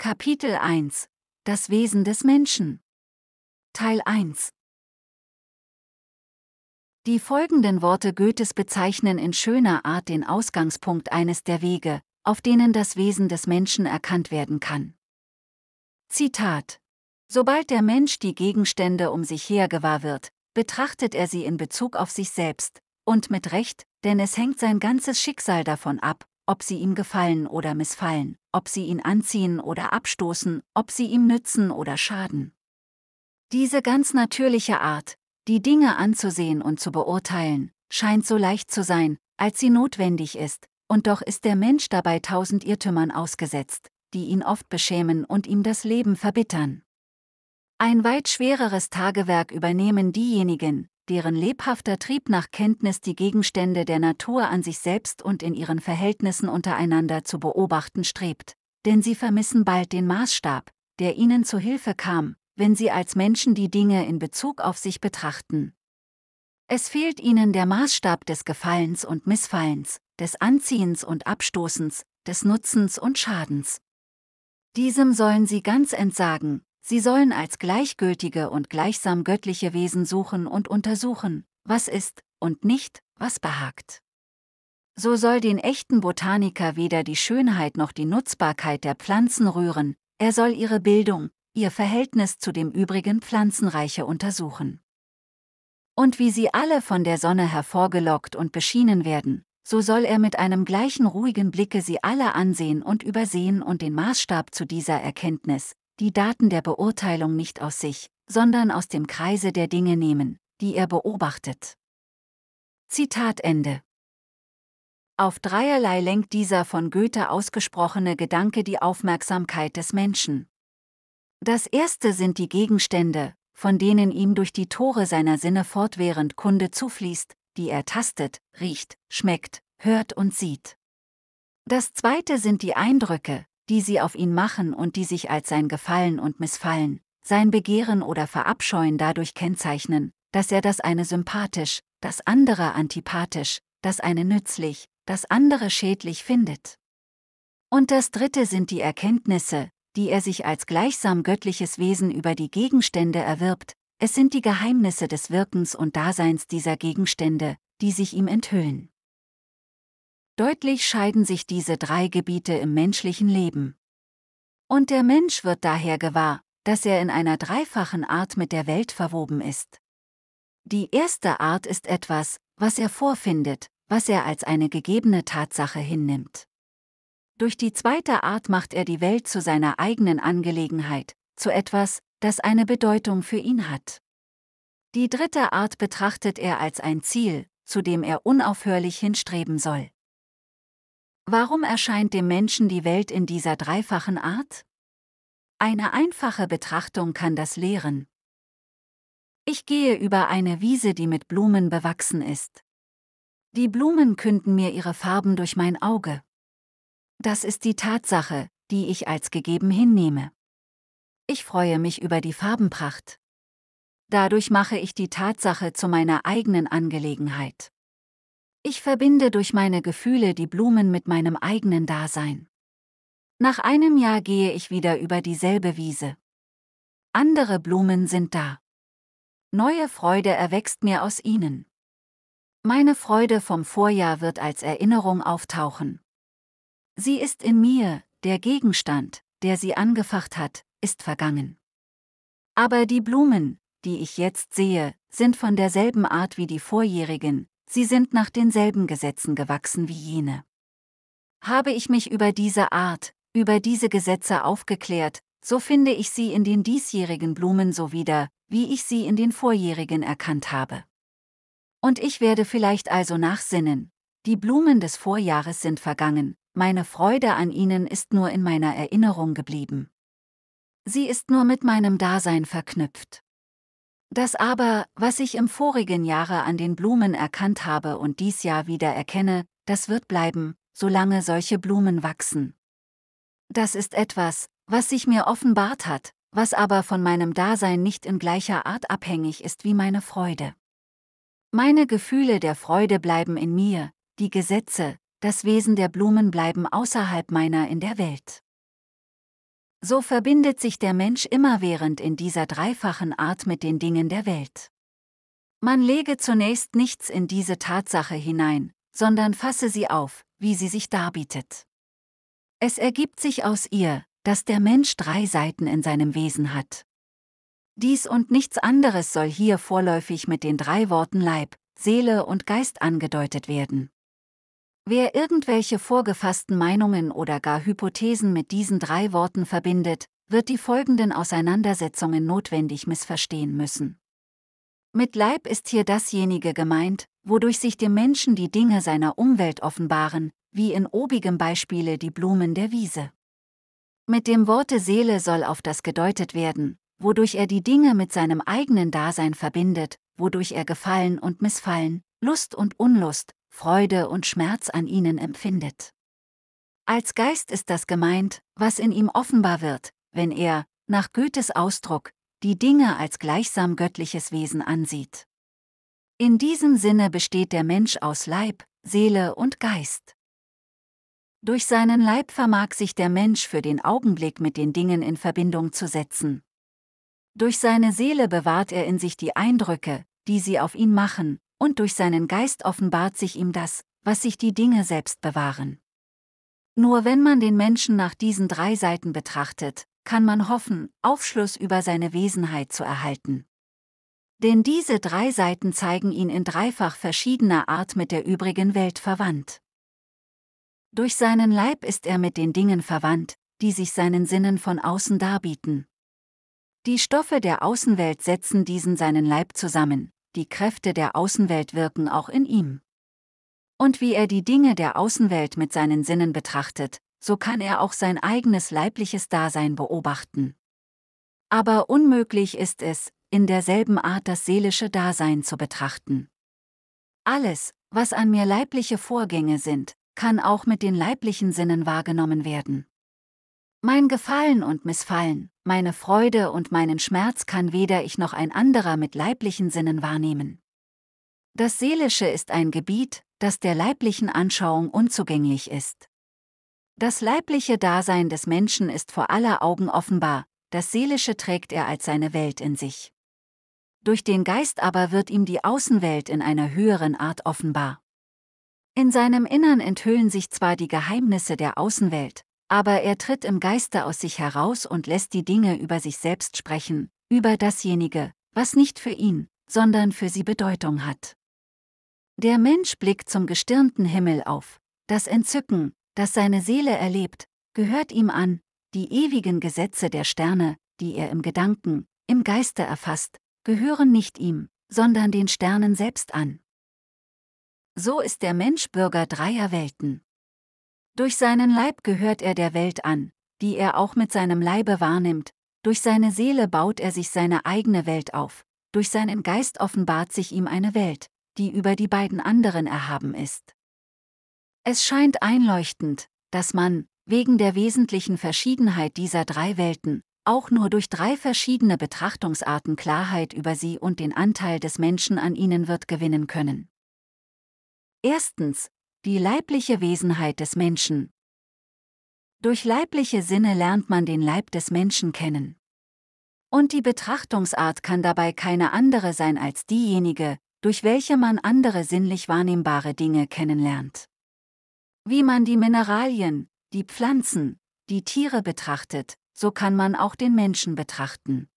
Kapitel 1 Das Wesen des Menschen Teil 1 Die folgenden Worte Goethes bezeichnen in schöner Art den Ausgangspunkt eines der Wege, auf denen das Wesen des Menschen erkannt werden kann. Zitat Sobald der Mensch die Gegenstände um sich her gewahr wird, betrachtet er sie in Bezug auf sich selbst, und mit Recht, denn es hängt sein ganzes Schicksal davon ab, ob sie ihm gefallen oder missfallen, ob sie ihn anziehen oder abstoßen, ob sie ihm nützen oder schaden. Diese ganz natürliche Art, die Dinge anzusehen und zu beurteilen, scheint so leicht zu sein, als sie notwendig ist, und doch ist der Mensch dabei tausend Irrtümern ausgesetzt, die ihn oft beschämen und ihm das Leben verbittern. Ein weit schwereres Tagewerk übernehmen diejenigen, deren lebhafter Trieb nach Kenntnis die Gegenstände der Natur an sich selbst und in ihren Verhältnissen untereinander zu beobachten strebt. Denn sie vermissen bald den Maßstab, der ihnen zu Hilfe kam, wenn sie als Menschen die Dinge in Bezug auf sich betrachten. Es fehlt ihnen der Maßstab des Gefallens und Missfallens, des Anziehens und Abstoßens, des Nutzens und Schadens. Diesem sollen sie ganz entsagen, Sie sollen als gleichgültige und gleichsam göttliche Wesen suchen und untersuchen, was ist und nicht, was behagt. So soll den echten Botaniker weder die Schönheit noch die Nutzbarkeit der Pflanzen rühren, er soll ihre Bildung, ihr Verhältnis zu dem übrigen Pflanzenreiche untersuchen. Und wie sie alle von der Sonne hervorgelockt und beschienen werden, so soll er mit einem gleichen ruhigen Blicke sie alle ansehen und übersehen und den Maßstab zu dieser Erkenntnis, die Daten der Beurteilung nicht aus sich, sondern aus dem Kreise der Dinge nehmen, die er beobachtet. Zitat Ende. Auf dreierlei lenkt dieser von Goethe ausgesprochene Gedanke die Aufmerksamkeit des Menschen. Das erste sind die Gegenstände, von denen ihm durch die Tore seiner Sinne fortwährend Kunde zufließt, die er tastet, riecht, schmeckt, hört und sieht. Das zweite sind die Eindrücke, die sie auf ihn machen und die sich als sein Gefallen und Missfallen, sein Begehren oder Verabscheuen dadurch kennzeichnen, dass er das eine sympathisch, das andere antipathisch, das eine nützlich, das andere schädlich findet. Und das dritte sind die Erkenntnisse, die er sich als gleichsam göttliches Wesen über die Gegenstände erwirbt, es sind die Geheimnisse des Wirkens und Daseins dieser Gegenstände, die sich ihm enthüllen. Deutlich scheiden sich diese drei Gebiete im menschlichen Leben. Und der Mensch wird daher gewahr, dass er in einer dreifachen Art mit der Welt verwoben ist. Die erste Art ist etwas, was er vorfindet, was er als eine gegebene Tatsache hinnimmt. Durch die zweite Art macht er die Welt zu seiner eigenen Angelegenheit, zu etwas, das eine Bedeutung für ihn hat. Die dritte Art betrachtet er als ein Ziel, zu dem er unaufhörlich hinstreben soll. Warum erscheint dem Menschen die Welt in dieser dreifachen Art? Eine einfache Betrachtung kann das lehren. Ich gehe über eine Wiese, die mit Blumen bewachsen ist. Die Blumen künden mir ihre Farben durch mein Auge. Das ist die Tatsache, die ich als gegeben hinnehme. Ich freue mich über die Farbenpracht. Dadurch mache ich die Tatsache zu meiner eigenen Angelegenheit. Ich verbinde durch meine Gefühle die Blumen mit meinem eigenen Dasein. Nach einem Jahr gehe ich wieder über dieselbe Wiese. Andere Blumen sind da. Neue Freude erwächst mir aus ihnen. Meine Freude vom Vorjahr wird als Erinnerung auftauchen. Sie ist in mir, der Gegenstand, der sie angefacht hat, ist vergangen. Aber die Blumen, die ich jetzt sehe, sind von derselben Art wie die vorjährigen, sie sind nach denselben Gesetzen gewachsen wie jene. Habe ich mich über diese Art, über diese Gesetze aufgeklärt, so finde ich sie in den diesjährigen Blumen so wieder, wie ich sie in den vorjährigen erkannt habe. Und ich werde vielleicht also nachsinnen, die Blumen des Vorjahres sind vergangen, meine Freude an ihnen ist nur in meiner Erinnerung geblieben. Sie ist nur mit meinem Dasein verknüpft. Das aber, was ich im vorigen Jahre an den Blumen erkannt habe und dies Jahr wieder erkenne, das wird bleiben, solange solche Blumen wachsen. Das ist etwas, was sich mir offenbart hat, was aber von meinem Dasein nicht in gleicher Art abhängig ist wie meine Freude. Meine Gefühle der Freude bleiben in mir, die Gesetze, das Wesen der Blumen bleiben außerhalb meiner in der Welt. So verbindet sich der Mensch immerwährend in dieser dreifachen Art mit den Dingen der Welt. Man lege zunächst nichts in diese Tatsache hinein, sondern fasse sie auf, wie sie sich darbietet. Es ergibt sich aus ihr, dass der Mensch drei Seiten in seinem Wesen hat. Dies und nichts anderes soll hier vorläufig mit den drei Worten Leib, Seele und Geist angedeutet werden. Wer irgendwelche vorgefassten Meinungen oder gar Hypothesen mit diesen drei Worten verbindet, wird die folgenden Auseinandersetzungen notwendig missverstehen müssen. Mit Leib ist hier dasjenige gemeint, wodurch sich dem Menschen die Dinge seiner Umwelt offenbaren, wie in obigem Beispiele die Blumen der Wiese. Mit dem Worte Seele soll auf das gedeutet werden, wodurch er die Dinge mit seinem eigenen Dasein verbindet, wodurch er Gefallen und Missfallen, Lust und Unlust, Freude und Schmerz an ihnen empfindet. Als Geist ist das gemeint, was in ihm offenbar wird, wenn er, nach Goethes Ausdruck, die Dinge als gleichsam göttliches Wesen ansieht. In diesem Sinne besteht der Mensch aus Leib, Seele und Geist. Durch seinen Leib vermag sich der Mensch für den Augenblick mit den Dingen in Verbindung zu setzen. Durch seine Seele bewahrt er in sich die Eindrücke, die sie auf ihn machen, und durch seinen Geist offenbart sich ihm das, was sich die Dinge selbst bewahren. Nur wenn man den Menschen nach diesen drei Seiten betrachtet, kann man hoffen, Aufschluss über seine Wesenheit zu erhalten. Denn diese drei Seiten zeigen ihn in dreifach verschiedener Art mit der übrigen Welt verwandt. Durch seinen Leib ist er mit den Dingen verwandt, die sich seinen Sinnen von außen darbieten. Die Stoffe der Außenwelt setzen diesen seinen Leib zusammen, die Kräfte der Außenwelt wirken auch in ihm. Und wie er die Dinge der Außenwelt mit seinen Sinnen betrachtet, so kann er auch sein eigenes leibliches Dasein beobachten. Aber unmöglich ist es, in derselben Art das seelische Dasein zu betrachten. Alles, was an mir leibliche Vorgänge sind, kann auch mit den leiblichen Sinnen wahrgenommen werden. Mein Gefallen und Missfallen, meine Freude und meinen Schmerz kann weder ich noch ein anderer mit leiblichen Sinnen wahrnehmen. Das Seelische ist ein Gebiet, das der leiblichen Anschauung unzugänglich ist. Das leibliche Dasein des Menschen ist vor aller Augen offenbar, das Seelische trägt er als seine Welt in sich. Durch den Geist aber wird ihm die Außenwelt in einer höheren Art offenbar. In seinem Innern enthüllen sich zwar die Geheimnisse der Außenwelt, aber er tritt im Geiste aus sich heraus und lässt die Dinge über sich selbst sprechen, über dasjenige, was nicht für ihn, sondern für sie Bedeutung hat. Der Mensch blickt zum gestirnten Himmel auf, das Entzücken, das seine Seele erlebt, gehört ihm an, die ewigen Gesetze der Sterne, die er im Gedanken, im Geiste erfasst, gehören nicht ihm, sondern den Sternen selbst an. So ist der Mensch Bürger dreier Welten. Durch seinen Leib gehört er der Welt an, die er auch mit seinem Leibe wahrnimmt, durch seine Seele baut er sich seine eigene Welt auf, durch seinen Geist offenbart sich ihm eine Welt, die über die beiden anderen erhaben ist. Es scheint einleuchtend, dass man, wegen der wesentlichen Verschiedenheit dieser drei Welten, auch nur durch drei verschiedene Betrachtungsarten Klarheit über sie und den Anteil des Menschen an ihnen wird gewinnen können. Erstens, die leibliche Wesenheit des Menschen. Durch leibliche Sinne lernt man den Leib des Menschen kennen. Und die Betrachtungsart kann dabei keine andere sein als diejenige, durch welche man andere sinnlich wahrnehmbare Dinge kennenlernt. Wie man die Mineralien, die Pflanzen, die Tiere betrachtet, so kann man auch den Menschen betrachten.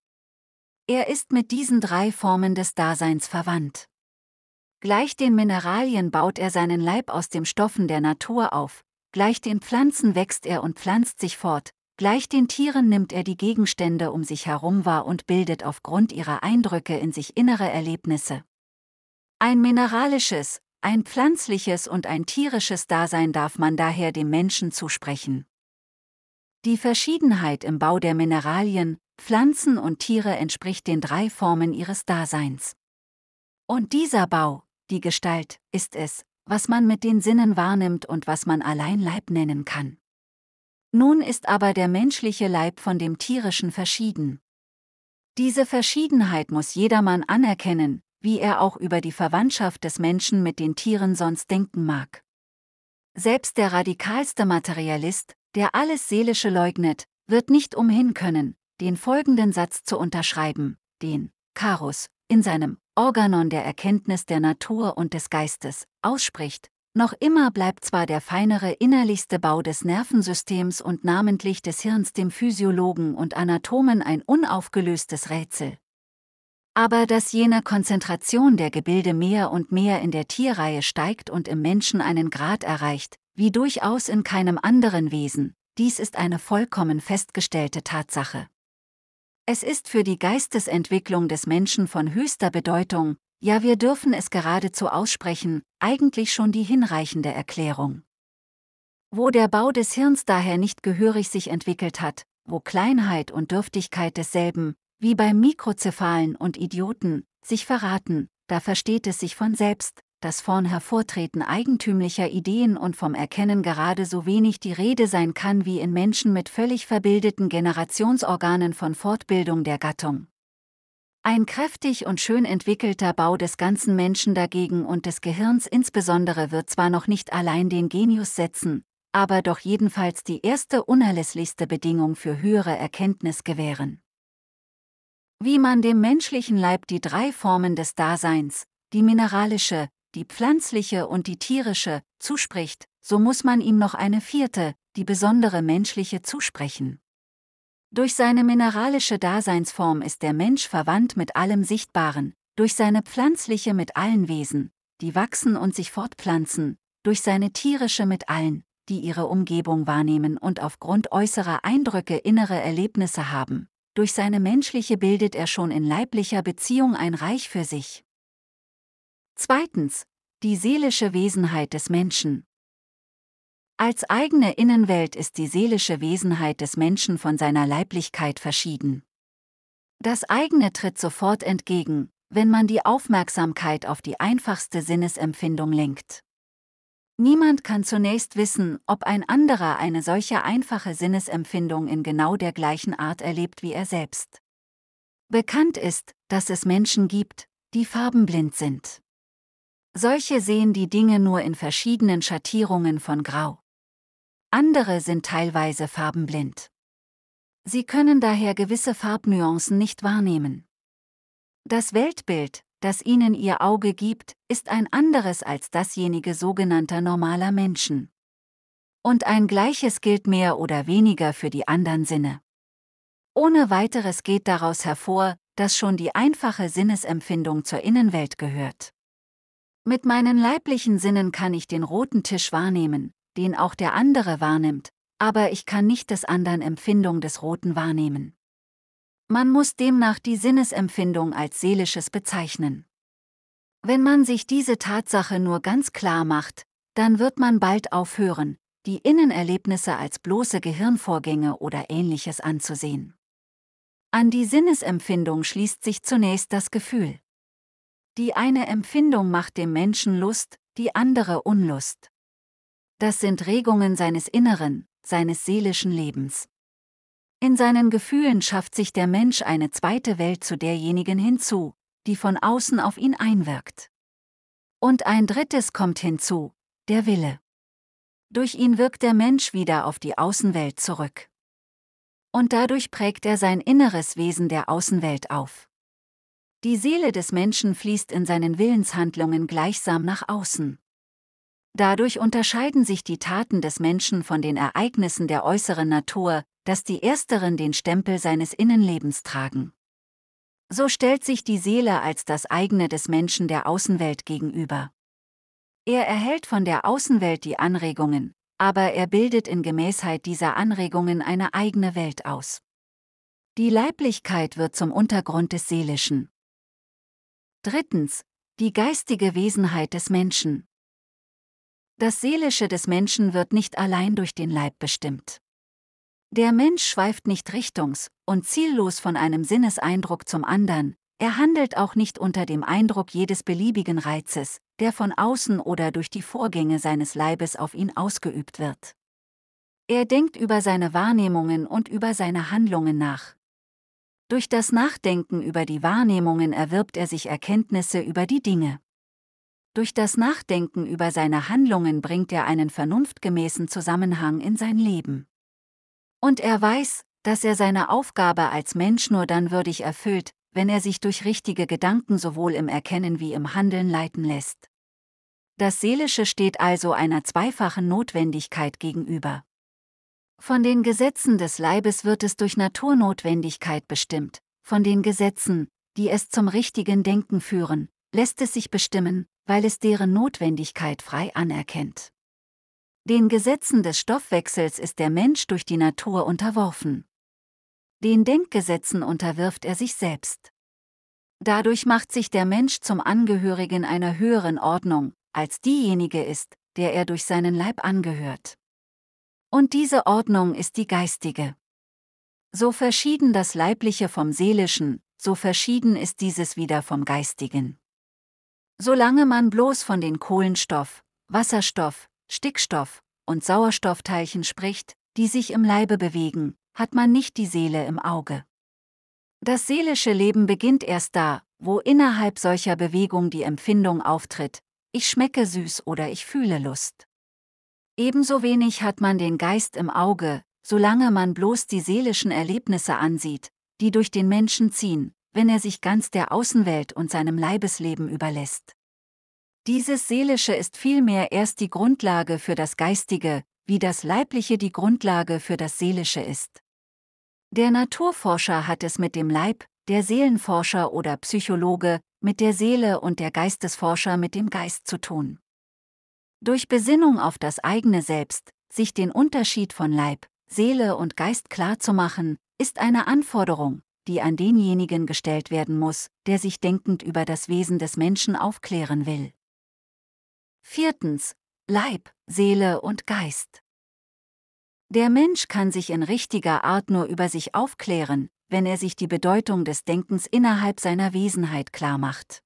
Er ist mit diesen drei Formen des Daseins verwandt. Gleich den Mineralien baut er seinen Leib aus dem Stoffen der Natur auf, gleich den Pflanzen wächst er und pflanzt sich fort, gleich den Tieren nimmt er die Gegenstände um sich herum wahr und bildet aufgrund ihrer Eindrücke in sich innere Erlebnisse. Ein mineralisches, ein pflanzliches und ein tierisches Dasein darf man daher dem Menschen zusprechen. Die Verschiedenheit im Bau der Mineralien, Pflanzen und Tiere entspricht den drei Formen ihres Daseins. Und dieser Bau, die Gestalt ist es, was man mit den Sinnen wahrnimmt und was man allein Leib nennen kann. Nun ist aber der menschliche Leib von dem tierischen verschieden. Diese Verschiedenheit muss jedermann anerkennen, wie er auch über die Verwandtschaft des Menschen mit den Tieren sonst denken mag. Selbst der radikalste Materialist, der alles Seelische leugnet, wird nicht umhin können, den folgenden Satz zu unterschreiben, den Karus in seinem Organon der Erkenntnis der Natur und des Geistes, ausspricht, noch immer bleibt zwar der feinere innerlichste Bau des Nervensystems und namentlich des Hirns dem Physiologen und Anatomen ein unaufgelöstes Rätsel. Aber dass jener Konzentration der Gebilde mehr und mehr in der Tierreihe steigt und im Menschen einen Grad erreicht, wie durchaus in keinem anderen Wesen, dies ist eine vollkommen festgestellte Tatsache. Es ist für die Geistesentwicklung des Menschen von höchster Bedeutung, ja wir dürfen es geradezu aussprechen, eigentlich schon die hinreichende Erklärung. Wo der Bau des Hirns daher nicht gehörig sich entwickelt hat, wo Kleinheit und Dürftigkeit desselben, wie beim Mikrozephalen und Idioten, sich verraten, da versteht es sich von selbst, das vorn Hervortreten eigentümlicher Ideen und vom Erkennen gerade so wenig die Rede sein kann wie in Menschen mit völlig verbildeten Generationsorganen von Fortbildung der Gattung. Ein kräftig und schön entwickelter Bau des ganzen Menschen dagegen und des Gehirns insbesondere wird zwar noch nicht allein den Genius setzen, aber doch jedenfalls die erste unerlässlichste Bedingung für höhere Erkenntnis gewähren. Wie man dem menschlichen Leib die drei Formen des Daseins, die mineralische, die pflanzliche und die tierische, zuspricht, so muss man ihm noch eine vierte, die besondere menschliche zusprechen. Durch seine mineralische Daseinsform ist der Mensch verwandt mit allem Sichtbaren, durch seine pflanzliche mit allen Wesen, die wachsen und sich fortpflanzen, durch seine tierische mit allen, die ihre Umgebung wahrnehmen und aufgrund äußerer Eindrücke innere Erlebnisse haben. Durch seine menschliche bildet er schon in leiblicher Beziehung ein Reich für sich. Zweitens, die seelische Wesenheit des Menschen. Als eigene Innenwelt ist die seelische Wesenheit des Menschen von seiner Leiblichkeit verschieden. Das eigene tritt sofort entgegen, wenn man die Aufmerksamkeit auf die einfachste Sinnesempfindung lenkt. Niemand kann zunächst wissen, ob ein anderer eine solche einfache Sinnesempfindung in genau der gleichen Art erlebt wie er selbst. Bekannt ist, dass es Menschen gibt, die farbenblind sind. Solche sehen die Dinge nur in verschiedenen Schattierungen von Grau. Andere sind teilweise farbenblind. Sie können daher gewisse Farbnuancen nicht wahrnehmen. Das Weltbild, das ihnen ihr Auge gibt, ist ein anderes als dasjenige sogenannter normaler Menschen. Und ein gleiches gilt mehr oder weniger für die anderen Sinne. Ohne weiteres geht daraus hervor, dass schon die einfache Sinnesempfindung zur Innenwelt gehört. Mit meinen leiblichen Sinnen kann ich den roten Tisch wahrnehmen, den auch der andere wahrnimmt, aber ich kann nicht des anderen Empfindung des Roten wahrnehmen. Man muss demnach die Sinnesempfindung als seelisches bezeichnen. Wenn man sich diese Tatsache nur ganz klar macht, dann wird man bald aufhören, die Innenerlebnisse als bloße Gehirnvorgänge oder ähnliches anzusehen. An die Sinnesempfindung schließt sich zunächst das Gefühl. Die eine Empfindung macht dem Menschen Lust, die andere Unlust. Das sind Regungen seines Inneren, seines seelischen Lebens. In seinen Gefühlen schafft sich der Mensch eine zweite Welt zu derjenigen hinzu, die von außen auf ihn einwirkt. Und ein drittes kommt hinzu, der Wille. Durch ihn wirkt der Mensch wieder auf die Außenwelt zurück. Und dadurch prägt er sein inneres Wesen der Außenwelt auf. Die Seele des Menschen fließt in seinen Willenshandlungen gleichsam nach außen. Dadurch unterscheiden sich die Taten des Menschen von den Ereignissen der äußeren Natur, dass die ersteren den Stempel seines Innenlebens tragen. So stellt sich die Seele als das eigene des Menschen der Außenwelt gegenüber. Er erhält von der Außenwelt die Anregungen, aber er bildet in Gemäßheit dieser Anregungen eine eigene Welt aus. Die Leiblichkeit wird zum Untergrund des Seelischen. Drittens. Die geistige Wesenheit des Menschen. Das Seelische des Menschen wird nicht allein durch den Leib bestimmt. Der Mensch schweift nicht richtungs- und ziellos von einem Sinneseindruck zum anderen, er handelt auch nicht unter dem Eindruck jedes beliebigen Reizes, der von außen oder durch die Vorgänge seines Leibes auf ihn ausgeübt wird. Er denkt über seine Wahrnehmungen und über seine Handlungen nach, durch das Nachdenken über die Wahrnehmungen erwirbt er sich Erkenntnisse über die Dinge. Durch das Nachdenken über seine Handlungen bringt er einen vernunftgemäßen Zusammenhang in sein Leben. Und er weiß, dass er seine Aufgabe als Mensch nur dann würdig erfüllt, wenn er sich durch richtige Gedanken sowohl im Erkennen wie im Handeln leiten lässt. Das Seelische steht also einer zweifachen Notwendigkeit gegenüber. Von den Gesetzen des Leibes wird es durch Naturnotwendigkeit bestimmt, von den Gesetzen, die es zum richtigen Denken führen, lässt es sich bestimmen, weil es deren Notwendigkeit frei anerkennt. Den Gesetzen des Stoffwechsels ist der Mensch durch die Natur unterworfen. Den Denkgesetzen unterwirft er sich selbst. Dadurch macht sich der Mensch zum Angehörigen einer höheren Ordnung, als diejenige ist, der er durch seinen Leib angehört. Und diese Ordnung ist die geistige. So verschieden das Leibliche vom Seelischen, so verschieden ist dieses wieder vom Geistigen. Solange man bloß von den Kohlenstoff, Wasserstoff, Stickstoff und Sauerstoffteilchen spricht, die sich im Leibe bewegen, hat man nicht die Seele im Auge. Das seelische Leben beginnt erst da, wo innerhalb solcher Bewegung die Empfindung auftritt, ich schmecke süß oder ich fühle Lust. Ebenso wenig hat man den Geist im Auge, solange man bloß die seelischen Erlebnisse ansieht, die durch den Menschen ziehen, wenn er sich ganz der Außenwelt und seinem Leibesleben überlässt. Dieses Seelische ist vielmehr erst die Grundlage für das Geistige, wie das Leibliche die Grundlage für das Seelische ist. Der Naturforscher hat es mit dem Leib, der Seelenforscher oder Psychologe, mit der Seele und der Geistesforscher mit dem Geist zu tun durch Besinnung auf das eigene Selbst, sich den Unterschied von Leib, Seele und Geist klarzumachen, ist eine Anforderung, die an denjenigen gestellt werden muss, der sich denkend über das Wesen des Menschen aufklären will. Viertens. Leib, Seele und Geist. Der Mensch kann sich in richtiger Art nur über sich aufklären, wenn er sich die Bedeutung des Denkens innerhalb seiner Wesenheit klarmacht.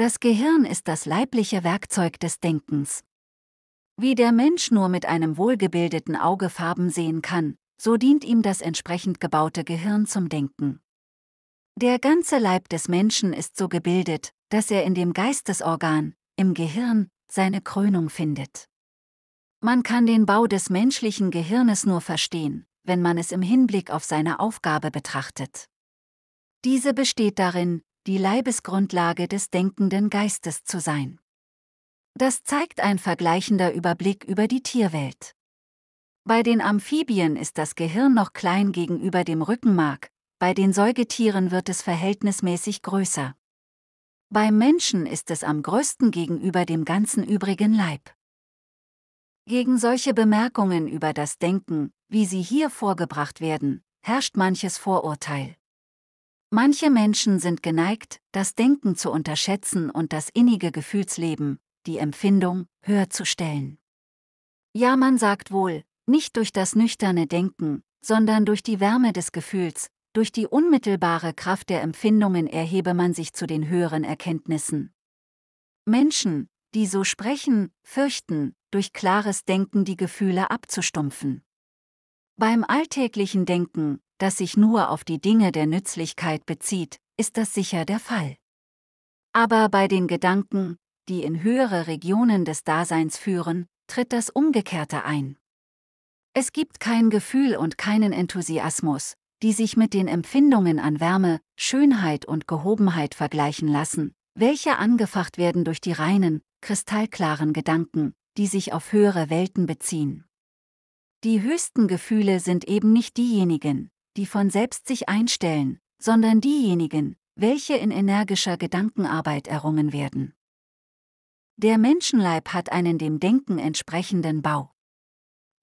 Das Gehirn ist das leibliche Werkzeug des Denkens. Wie der Mensch nur mit einem wohlgebildeten Auge Farben sehen kann, so dient ihm das entsprechend gebaute Gehirn zum Denken. Der ganze Leib des Menschen ist so gebildet, dass er in dem Geistesorgan, im Gehirn, seine Krönung findet. Man kann den Bau des menschlichen Gehirnes nur verstehen, wenn man es im Hinblick auf seine Aufgabe betrachtet. Diese besteht darin, die Leibesgrundlage des denkenden Geistes zu sein. Das zeigt ein vergleichender Überblick über die Tierwelt. Bei den Amphibien ist das Gehirn noch klein gegenüber dem Rückenmark, bei den Säugetieren wird es verhältnismäßig größer. Beim Menschen ist es am größten gegenüber dem ganzen übrigen Leib. Gegen solche Bemerkungen über das Denken, wie sie hier vorgebracht werden, herrscht manches Vorurteil. Manche Menschen sind geneigt, das Denken zu unterschätzen und das innige Gefühlsleben, die Empfindung, höher zu stellen. Ja, man sagt wohl, nicht durch das nüchterne Denken, sondern durch die Wärme des Gefühls, durch die unmittelbare Kraft der Empfindungen erhebe man sich zu den höheren Erkenntnissen. Menschen, die so sprechen, fürchten, durch klares Denken die Gefühle abzustumpfen. Beim alltäglichen Denken, das sich nur auf die Dinge der Nützlichkeit bezieht, ist das sicher der Fall. Aber bei den Gedanken, die in höhere Regionen des Daseins führen, tritt das Umgekehrte ein. Es gibt kein Gefühl und keinen Enthusiasmus, die sich mit den Empfindungen an Wärme, Schönheit und Gehobenheit vergleichen lassen, welche angefacht werden durch die reinen, kristallklaren Gedanken, die sich auf höhere Welten beziehen. Die höchsten Gefühle sind eben nicht diejenigen, die von selbst sich einstellen, sondern diejenigen, welche in energischer Gedankenarbeit errungen werden. Der Menschenleib hat einen dem Denken entsprechenden Bau.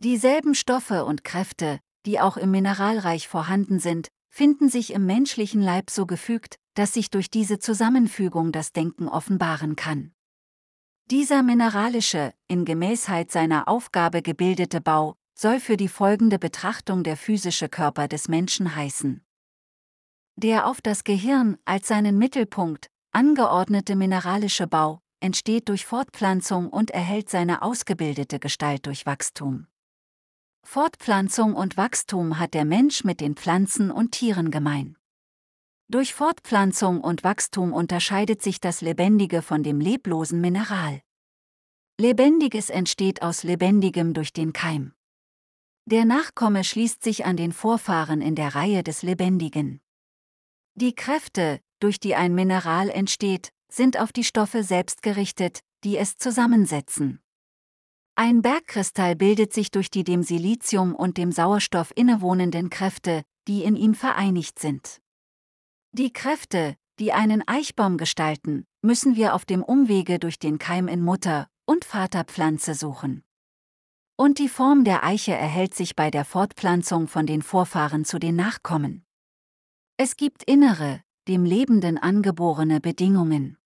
Dieselben Stoffe und Kräfte, die auch im Mineralreich vorhanden sind, finden sich im menschlichen Leib so gefügt, dass sich durch diese Zusammenfügung das Denken offenbaren kann. Dieser mineralische, in Gemäßheit seiner Aufgabe gebildete Bau soll für die folgende Betrachtung der physische Körper des Menschen heißen. Der auf das Gehirn als seinen Mittelpunkt angeordnete mineralische Bau entsteht durch Fortpflanzung und erhält seine ausgebildete Gestalt durch Wachstum. Fortpflanzung und Wachstum hat der Mensch mit den Pflanzen und Tieren gemein. Durch Fortpflanzung und Wachstum unterscheidet sich das Lebendige von dem leblosen Mineral. Lebendiges entsteht aus Lebendigem durch den Keim. Der Nachkomme schließt sich an den Vorfahren in der Reihe des Lebendigen. Die Kräfte, durch die ein Mineral entsteht, sind auf die Stoffe selbst gerichtet, die es zusammensetzen. Ein Bergkristall bildet sich durch die dem Silizium und dem Sauerstoff innewohnenden Kräfte, die in ihm vereinigt sind. Die Kräfte, die einen Eichbaum gestalten, müssen wir auf dem Umwege durch den Keim in Mutter und Vaterpflanze suchen. Und die Form der Eiche erhält sich bei der Fortpflanzung von den Vorfahren zu den Nachkommen. Es gibt innere, dem Lebenden angeborene Bedingungen.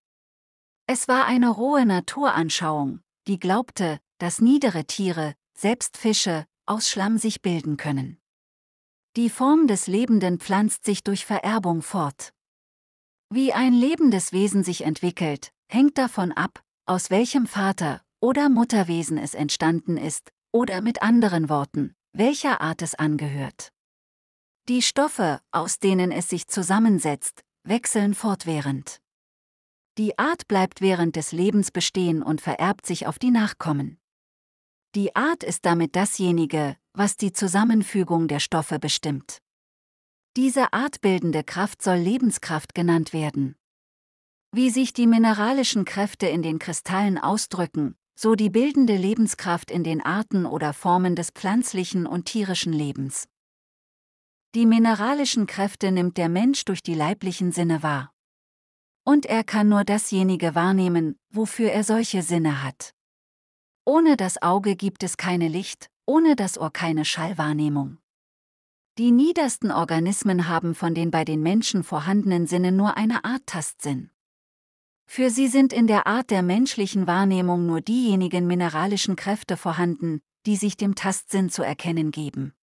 Es war eine rohe Naturanschauung, die glaubte, dass niedere Tiere, selbst Fische, aus Schlamm sich bilden können. Die Form des Lebenden pflanzt sich durch Vererbung fort. Wie ein lebendes Wesen sich entwickelt, hängt davon ab, aus welchem Vater oder Mutterwesen es entstanden ist, oder mit anderen Worten, welcher Art es angehört. Die Stoffe, aus denen es sich zusammensetzt, wechseln fortwährend. Die Art bleibt während des Lebens bestehen und vererbt sich auf die Nachkommen. Die Art ist damit dasjenige, was die Zusammenfügung der Stoffe bestimmt. Diese artbildende Kraft soll Lebenskraft genannt werden. Wie sich die mineralischen Kräfte in den Kristallen ausdrücken, so die bildende Lebenskraft in den Arten oder Formen des pflanzlichen und tierischen Lebens. Die mineralischen Kräfte nimmt der Mensch durch die leiblichen Sinne wahr. Und er kann nur dasjenige wahrnehmen, wofür er solche Sinne hat. Ohne das Auge gibt es keine Licht, ohne das Ohr keine Schallwahrnehmung. Die niedersten Organismen haben von den bei den Menschen vorhandenen Sinnen nur eine Art Tastsinn. Für sie sind in der Art der menschlichen Wahrnehmung nur diejenigen mineralischen Kräfte vorhanden, die sich dem Tastsinn zu erkennen geben.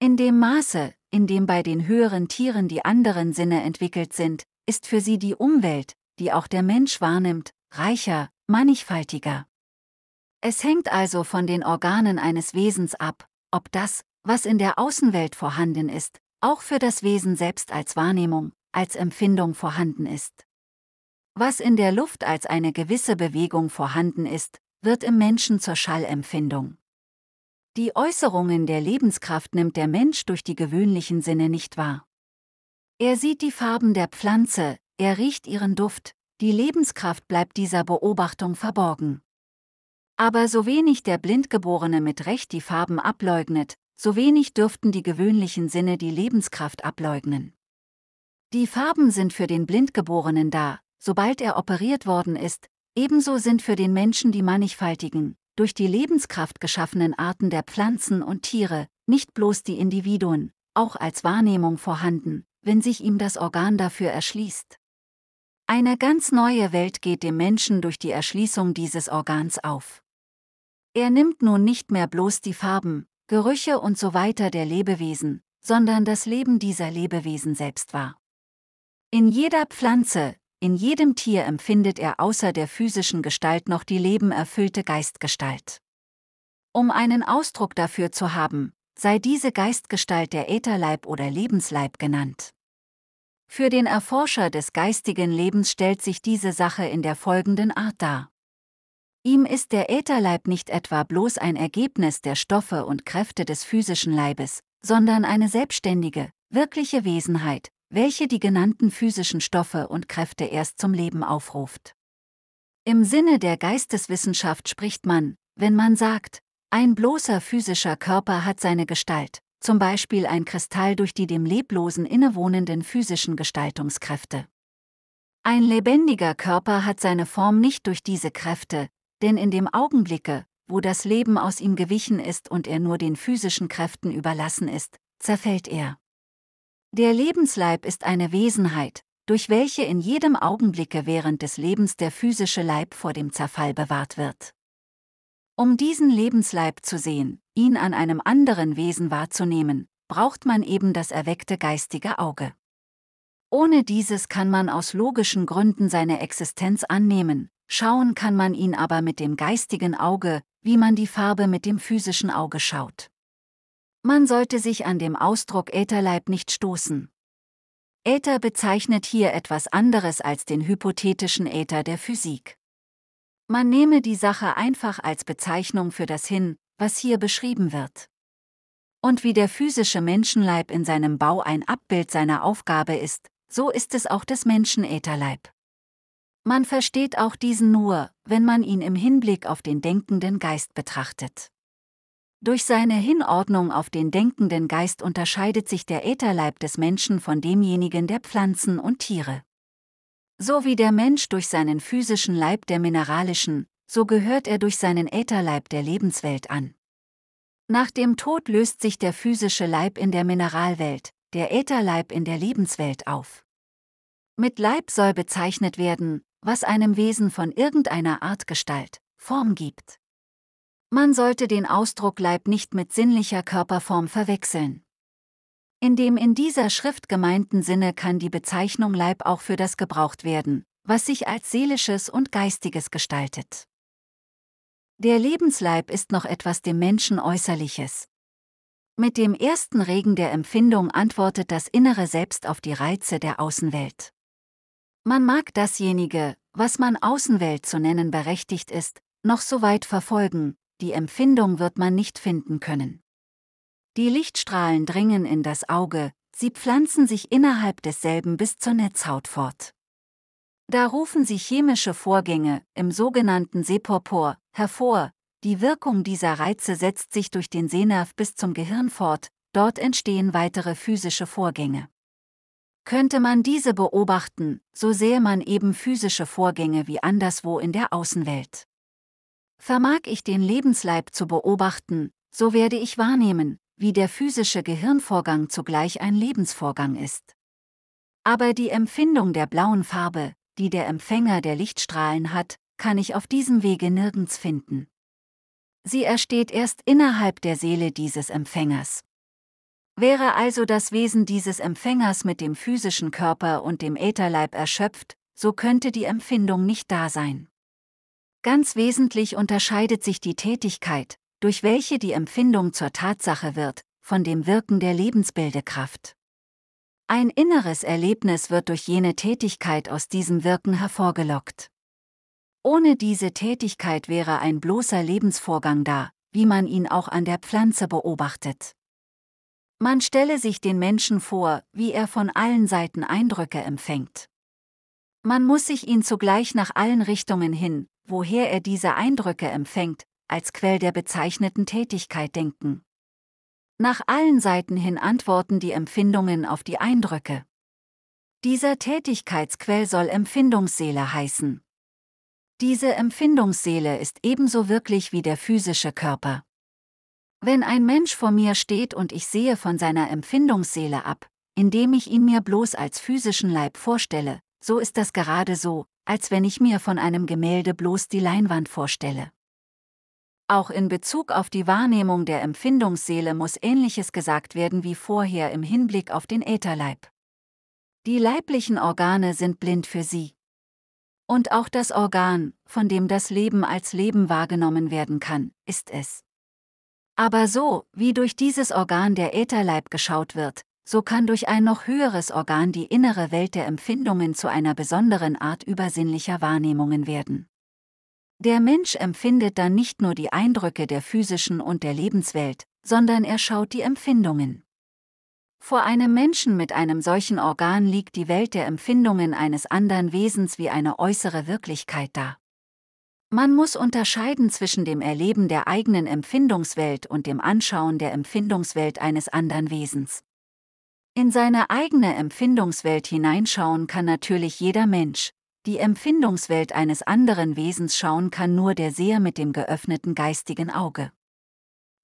In dem Maße, in dem bei den höheren Tieren die anderen Sinne entwickelt sind, ist für sie die Umwelt, die auch der Mensch wahrnimmt, reicher, mannigfaltiger. Es hängt also von den Organen eines Wesens ab, ob das, was in der Außenwelt vorhanden ist, auch für das Wesen selbst als Wahrnehmung, als Empfindung vorhanden ist. Was in der Luft als eine gewisse Bewegung vorhanden ist, wird im Menschen zur Schallempfindung. Die Äußerungen der Lebenskraft nimmt der Mensch durch die gewöhnlichen Sinne nicht wahr. Er sieht die Farben der Pflanze, er riecht ihren Duft, die Lebenskraft bleibt dieser Beobachtung verborgen. Aber so wenig der Blindgeborene mit Recht die Farben ableugnet, so wenig dürften die gewöhnlichen Sinne die Lebenskraft ableugnen. Die Farben sind für den Blindgeborenen da, sobald er operiert worden ist, ebenso sind für den Menschen die mannigfaltigen, durch die Lebenskraft geschaffenen Arten der Pflanzen und Tiere, nicht bloß die Individuen, auch als Wahrnehmung vorhanden, wenn sich ihm das Organ dafür erschließt. Eine ganz neue Welt geht dem Menschen durch die Erschließung dieses Organs auf. Er nimmt nun nicht mehr bloß die Farben, Gerüche und so weiter der Lebewesen, sondern das Leben dieser Lebewesen selbst wahr. In jeder Pflanze, in jedem Tier empfindet er außer der physischen Gestalt noch die lebenerfüllte Geistgestalt. Um einen Ausdruck dafür zu haben, sei diese Geistgestalt der Ätherleib oder Lebensleib genannt. Für den Erforscher des geistigen Lebens stellt sich diese Sache in der folgenden Art dar. Ihm ist der Ätherleib nicht etwa bloß ein Ergebnis der Stoffe und Kräfte des physischen Leibes, sondern eine selbstständige, wirkliche Wesenheit, welche die genannten physischen Stoffe und Kräfte erst zum Leben aufruft. Im Sinne der Geisteswissenschaft spricht man, wenn man sagt, ein bloßer physischer Körper hat seine Gestalt, zum Beispiel ein Kristall durch die dem Leblosen innewohnenden physischen Gestaltungskräfte. Ein lebendiger Körper hat seine Form nicht durch diese Kräfte, denn in dem Augenblicke, wo das Leben aus ihm gewichen ist und er nur den physischen Kräften überlassen ist, zerfällt er. Der Lebensleib ist eine Wesenheit, durch welche in jedem Augenblicke während des Lebens der physische Leib vor dem Zerfall bewahrt wird. Um diesen Lebensleib zu sehen, ihn an einem anderen Wesen wahrzunehmen, braucht man eben das erweckte geistige Auge. Ohne dieses kann man aus logischen Gründen seine Existenz annehmen, schauen kann man ihn aber mit dem geistigen Auge, wie man die Farbe mit dem physischen Auge schaut. Man sollte sich an dem Ausdruck Ätherleib nicht stoßen. Äther bezeichnet hier etwas anderes als den hypothetischen Äther der Physik. Man nehme die Sache einfach als Bezeichnung für das hin, was hier beschrieben wird. Und wie der physische Menschenleib in seinem Bau ein Abbild seiner Aufgabe ist, so ist es auch des Menschen Ätherleib. Man versteht auch diesen nur, wenn man ihn im Hinblick auf den denkenden Geist betrachtet. Durch seine Hinordnung auf den denkenden Geist unterscheidet sich der Ätherleib des Menschen von demjenigen der Pflanzen und Tiere. So wie der Mensch durch seinen physischen Leib der mineralischen, so gehört er durch seinen Ätherleib der Lebenswelt an. Nach dem Tod löst sich der physische Leib in der Mineralwelt, der Ätherleib in der Lebenswelt auf. Mit Leib soll bezeichnet werden, was einem Wesen von irgendeiner Art Gestalt, Form gibt. Man sollte den Ausdruck Leib nicht mit sinnlicher Körperform verwechseln. In dem in dieser Schrift gemeinten Sinne kann die Bezeichnung Leib auch für das gebraucht werden, was sich als seelisches und geistiges gestaltet. Der Lebensleib ist noch etwas dem Menschen Äußerliches. Mit dem ersten Regen der Empfindung antwortet das Innere selbst auf die Reize der Außenwelt. Man mag dasjenige, was man Außenwelt zu nennen berechtigt ist, noch so weit verfolgen, die Empfindung wird man nicht finden können. Die Lichtstrahlen dringen in das Auge, sie pflanzen sich innerhalb desselben bis zur Netzhaut fort. Da rufen sie chemische Vorgänge, im sogenannten Seporpor, hervor, die Wirkung dieser Reize setzt sich durch den Sehnerv bis zum Gehirn fort, dort entstehen weitere physische Vorgänge. Könnte man diese beobachten, so sähe man eben physische Vorgänge wie anderswo in der Außenwelt. Vermag ich den Lebensleib zu beobachten, so werde ich wahrnehmen, wie der physische Gehirnvorgang zugleich ein Lebensvorgang ist. Aber die Empfindung der blauen Farbe, die der Empfänger der Lichtstrahlen hat, kann ich auf diesem Wege nirgends finden. Sie ersteht erst innerhalb der Seele dieses Empfängers. Wäre also das Wesen dieses Empfängers mit dem physischen Körper und dem Ätherleib erschöpft, so könnte die Empfindung nicht da sein. Ganz wesentlich unterscheidet sich die Tätigkeit, durch welche die Empfindung zur Tatsache wird, von dem Wirken der Lebensbildekraft. Ein inneres Erlebnis wird durch jene Tätigkeit aus diesem Wirken hervorgelockt. Ohne diese Tätigkeit wäre ein bloßer Lebensvorgang da, wie man ihn auch an der Pflanze beobachtet. Man stelle sich den Menschen vor, wie er von allen Seiten Eindrücke empfängt. Man muss sich ihn zugleich nach allen Richtungen hin, woher er diese Eindrücke empfängt, als Quell der bezeichneten Tätigkeit denken. Nach allen Seiten hin antworten die Empfindungen auf die Eindrücke. Dieser Tätigkeitsquell soll Empfindungsseele heißen. Diese Empfindungsseele ist ebenso wirklich wie der physische Körper. Wenn ein Mensch vor mir steht und ich sehe von seiner Empfindungsseele ab, indem ich ihn mir bloß als physischen Leib vorstelle, so ist das gerade so, als wenn ich mir von einem Gemälde bloß die Leinwand vorstelle. Auch in Bezug auf die Wahrnehmung der Empfindungsseele muss Ähnliches gesagt werden wie vorher im Hinblick auf den Ätherleib. Die leiblichen Organe sind blind für sie. Und auch das Organ, von dem das Leben als Leben wahrgenommen werden kann, ist es. Aber so, wie durch dieses Organ der Ätherleib geschaut wird, so kann durch ein noch höheres Organ die innere Welt der Empfindungen zu einer besonderen Art übersinnlicher Wahrnehmungen werden. Der Mensch empfindet dann nicht nur die Eindrücke der physischen und der Lebenswelt, sondern er schaut die Empfindungen. Vor einem Menschen mit einem solchen Organ liegt die Welt der Empfindungen eines anderen Wesens wie eine äußere Wirklichkeit dar. Man muss unterscheiden zwischen dem Erleben der eigenen Empfindungswelt und dem Anschauen der Empfindungswelt eines anderen Wesens. In seine eigene Empfindungswelt hineinschauen kann natürlich jeder Mensch. Die Empfindungswelt eines anderen Wesens schauen kann nur der Seher mit dem geöffneten geistigen Auge.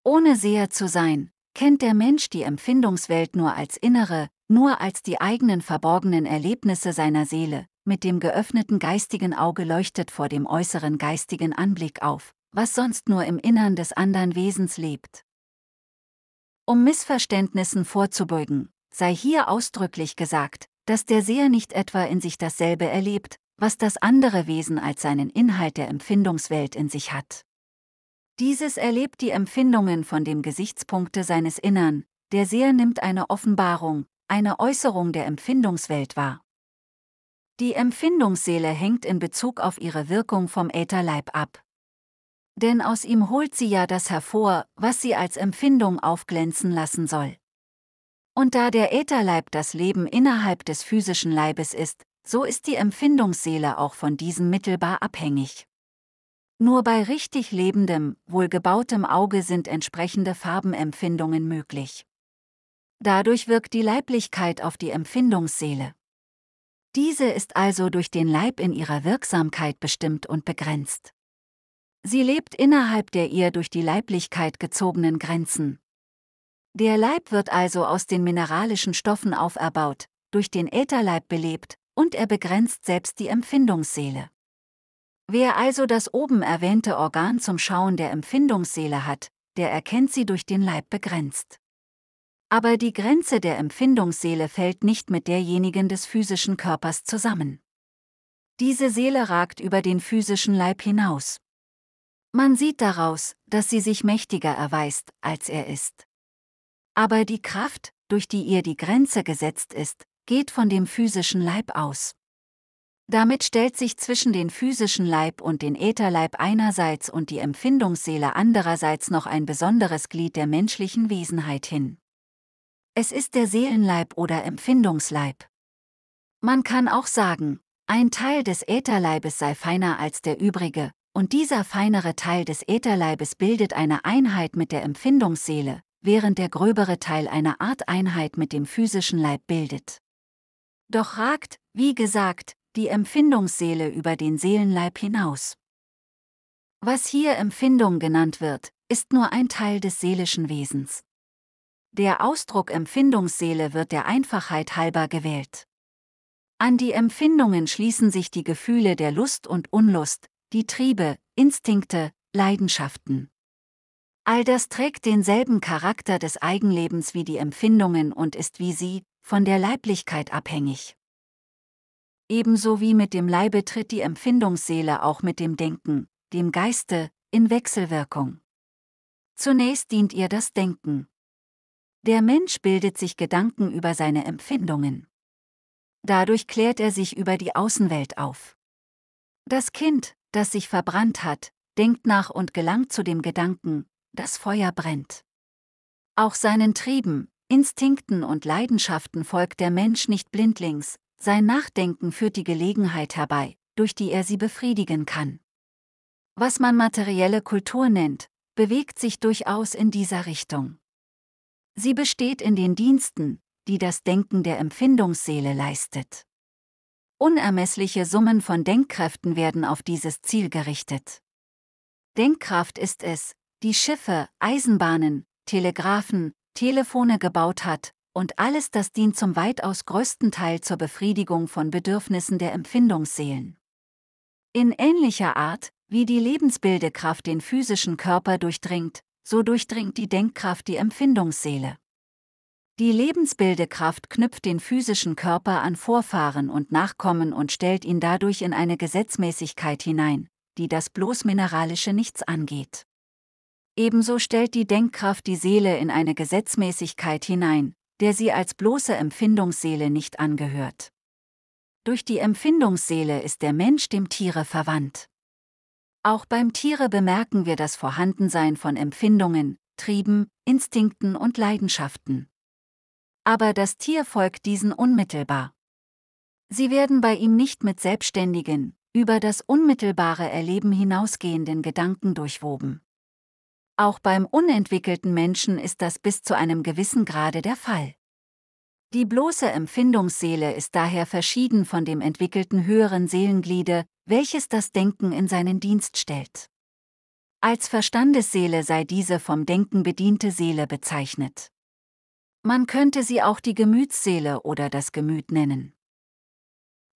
Ohne Seher zu sein, kennt der Mensch die Empfindungswelt nur als innere, nur als die eigenen verborgenen Erlebnisse seiner Seele, mit dem geöffneten geistigen Auge leuchtet vor dem äußeren geistigen Anblick auf, was sonst nur im Innern des anderen Wesens lebt. Um Missverständnissen vorzubeugen, sei hier ausdrücklich gesagt, dass der Seher nicht etwa in sich dasselbe erlebt, was das andere Wesen als seinen Inhalt der Empfindungswelt in sich hat. Dieses erlebt die Empfindungen von dem Gesichtspunkte seines Innern, der Seher nimmt eine Offenbarung, eine Äußerung der Empfindungswelt wahr. Die Empfindungsseele hängt in Bezug auf ihre Wirkung vom Ätherleib ab. Denn aus ihm holt sie ja das hervor, was sie als Empfindung aufglänzen lassen soll. Und da der Ätherleib das Leben innerhalb des physischen Leibes ist, so ist die Empfindungsseele auch von diesem mittelbar abhängig. Nur bei richtig lebendem, wohlgebautem Auge sind entsprechende Farbenempfindungen möglich. Dadurch wirkt die Leiblichkeit auf die Empfindungsseele. Diese ist also durch den Leib in ihrer Wirksamkeit bestimmt und begrenzt. Sie lebt innerhalb der ihr durch die Leiblichkeit gezogenen Grenzen. Der Leib wird also aus den mineralischen Stoffen auferbaut, durch den Ätherleib belebt, und er begrenzt selbst die Empfindungsseele. Wer also das oben erwähnte Organ zum Schauen der Empfindungsseele hat, der erkennt sie durch den Leib begrenzt. Aber die Grenze der Empfindungsseele fällt nicht mit derjenigen des physischen Körpers zusammen. Diese Seele ragt über den physischen Leib hinaus. Man sieht daraus, dass sie sich mächtiger erweist, als er ist. Aber die Kraft, durch die ihr die Grenze gesetzt ist, geht von dem physischen Leib aus. Damit stellt sich zwischen den physischen Leib und den Ätherleib einerseits und die Empfindungsseele andererseits noch ein besonderes Glied der menschlichen Wesenheit hin. Es ist der Seelenleib oder Empfindungsleib. Man kann auch sagen, ein Teil des Ätherleibes sei feiner als der übrige, und dieser feinere Teil des Ätherleibes bildet eine Einheit mit der Empfindungsseele, während der gröbere Teil eine Art Einheit mit dem physischen Leib bildet. Doch ragt, wie gesagt, die Empfindungsseele über den Seelenleib hinaus. Was hier Empfindung genannt wird, ist nur ein Teil des seelischen Wesens. Der Ausdruck Empfindungsseele wird der Einfachheit halber gewählt. An die Empfindungen schließen sich die Gefühle der Lust und Unlust, die Triebe, Instinkte, Leidenschaften. All das trägt denselben Charakter des Eigenlebens wie die Empfindungen und ist wie sie, von der Leiblichkeit abhängig. Ebenso wie mit dem Leibe tritt die Empfindungsseele auch mit dem Denken, dem Geiste, in Wechselwirkung. Zunächst dient ihr das Denken. Der Mensch bildet sich Gedanken über seine Empfindungen. Dadurch klärt er sich über die Außenwelt auf. Das Kind, das sich verbrannt hat, denkt nach und gelangt zu dem Gedanken, das Feuer brennt. Auch seinen Trieben, Instinkten und Leidenschaften folgt der Mensch nicht blindlings, sein Nachdenken führt die Gelegenheit herbei, durch die er sie befriedigen kann. Was man materielle Kultur nennt, bewegt sich durchaus in dieser Richtung. Sie besteht in den Diensten, die das Denken der Empfindungsseele leistet. Unermessliche Summen von Denkkräften werden auf dieses Ziel gerichtet. Denkkraft ist es, die Schiffe, Eisenbahnen, Telegraphen, Telefone gebaut hat, und alles das dient zum weitaus größten Teil zur Befriedigung von Bedürfnissen der Empfindungsseelen. In ähnlicher Art, wie die Lebensbildekraft den physischen Körper durchdringt, so durchdringt die Denkkraft die Empfindungsseele. Die Lebensbildekraft knüpft den physischen Körper an Vorfahren und Nachkommen und stellt ihn dadurch in eine Gesetzmäßigkeit hinein, die das bloß Mineralische nichts angeht. Ebenso stellt die Denkkraft die Seele in eine Gesetzmäßigkeit hinein, der sie als bloße Empfindungsseele nicht angehört. Durch die Empfindungsseele ist der Mensch dem Tiere verwandt. Auch beim Tiere bemerken wir das Vorhandensein von Empfindungen, Trieben, Instinkten und Leidenschaften. Aber das Tier folgt diesen unmittelbar. Sie werden bei ihm nicht mit selbstständigen, über das unmittelbare Erleben hinausgehenden Gedanken durchwoben. Auch beim unentwickelten Menschen ist das bis zu einem gewissen Grade der Fall. Die bloße Empfindungsseele ist daher verschieden von dem entwickelten höheren Seelengliede, welches das Denken in seinen Dienst stellt. Als Verstandesseele sei diese vom Denken bediente Seele bezeichnet. Man könnte sie auch die Gemütsseele oder das Gemüt nennen.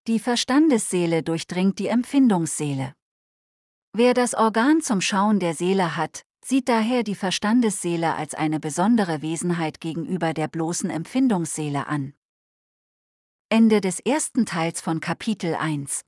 Die Verstandesseele durchdringt die Empfindungsseele. Wer das Organ zum Schauen der Seele hat, sieht daher die Verstandesseele als eine besondere Wesenheit gegenüber der bloßen Empfindungsseele an. Ende des ersten Teils von Kapitel 1